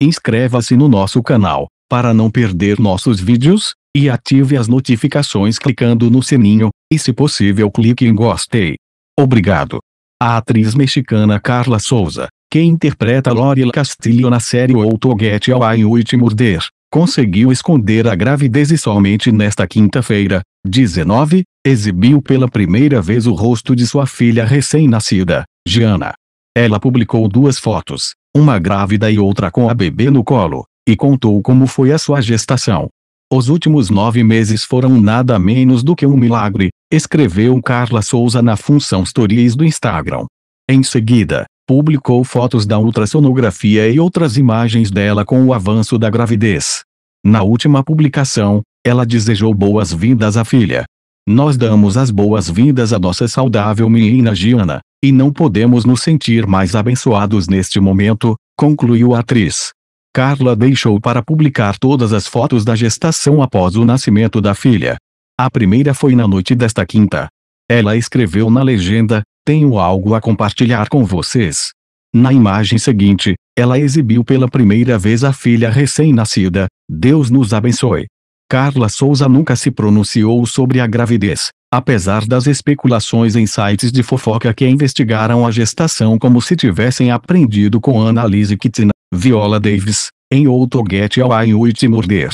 Inscreva-se no nosso canal, para não perder nossos vídeos, e ative as notificações clicando no sininho, e se possível clique em gostei. Obrigado. A atriz mexicana Carla Souza, que interpreta Lorela Castillo na série Outro Get Away With Murder, conseguiu esconder a gravidez e somente nesta quinta-feira, 19, exibiu pela primeira vez o rosto de sua filha recém-nascida, Gianna. Ela publicou duas fotos, uma grávida e outra com a bebê no colo, e contou como foi a sua gestação. Os últimos nove meses foram nada menos do que um milagre, escreveu Carla Souza na função Stories do Instagram. Em seguida, publicou fotos da ultrassonografia e outras imagens dela com o avanço da gravidez. Na última publicação, ela desejou boas-vindas à filha, nós damos as boas-vindas à nossa saudável menina Giana, e não podemos nos sentir mais abençoados neste momento, concluiu a atriz. Carla deixou para publicar todas as fotos da gestação após o nascimento da filha. A primeira foi na noite desta quinta. Ela escreveu na legenda: Tenho algo a compartilhar com vocês. Na imagem seguinte, ela exibiu pela primeira vez a filha recém-nascida. Deus nos abençoe. Carla Souza nunca se pronunciou sobre a gravidez, apesar das especulações em sites de fofoca que investigaram a gestação como se tivessem aprendido com Annalise Kittina, Viola Davis, em Outro Get Away With Murder.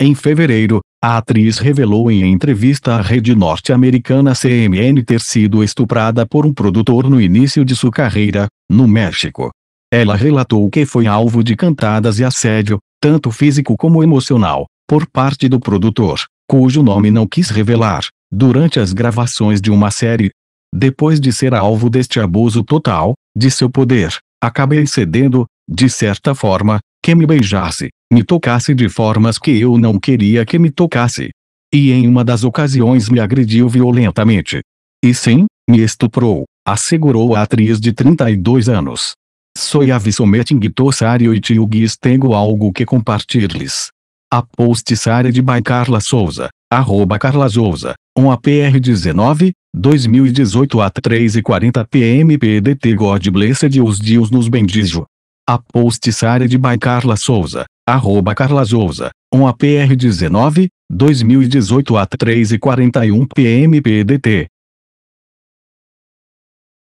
Em fevereiro, a atriz revelou em entrevista à rede norte-americana CNN ter sido estuprada por um produtor no início de sua carreira, no México. Ela relatou que foi alvo de cantadas e assédio, tanto físico como emocional, por parte do produtor, cujo nome não quis revelar, durante as gravações de uma série. Depois de ser alvo deste abuso total, de seu poder, acabei cedendo, de certa forma, que me beijasse, me tocasse de formas que eu não queria que me tocasse. E em uma das ocasiões me agrediu violentamente. E sim, me estuprou, assegurou a atriz de 32 anos. Soy a Visometing Tossario e Tiugis tenho algo que compartilhar-lhes. A postiçária de by Carla Souza, arroba Carla Souza, 1 APR 19, 2018 a 3 e 40 PM PDT God Blessed os Deus nos bendijo. A postiçária de by Carla Souza, arroba Carla Souza, 1 APR 19, 2018 a 3 e 41 PM PDT.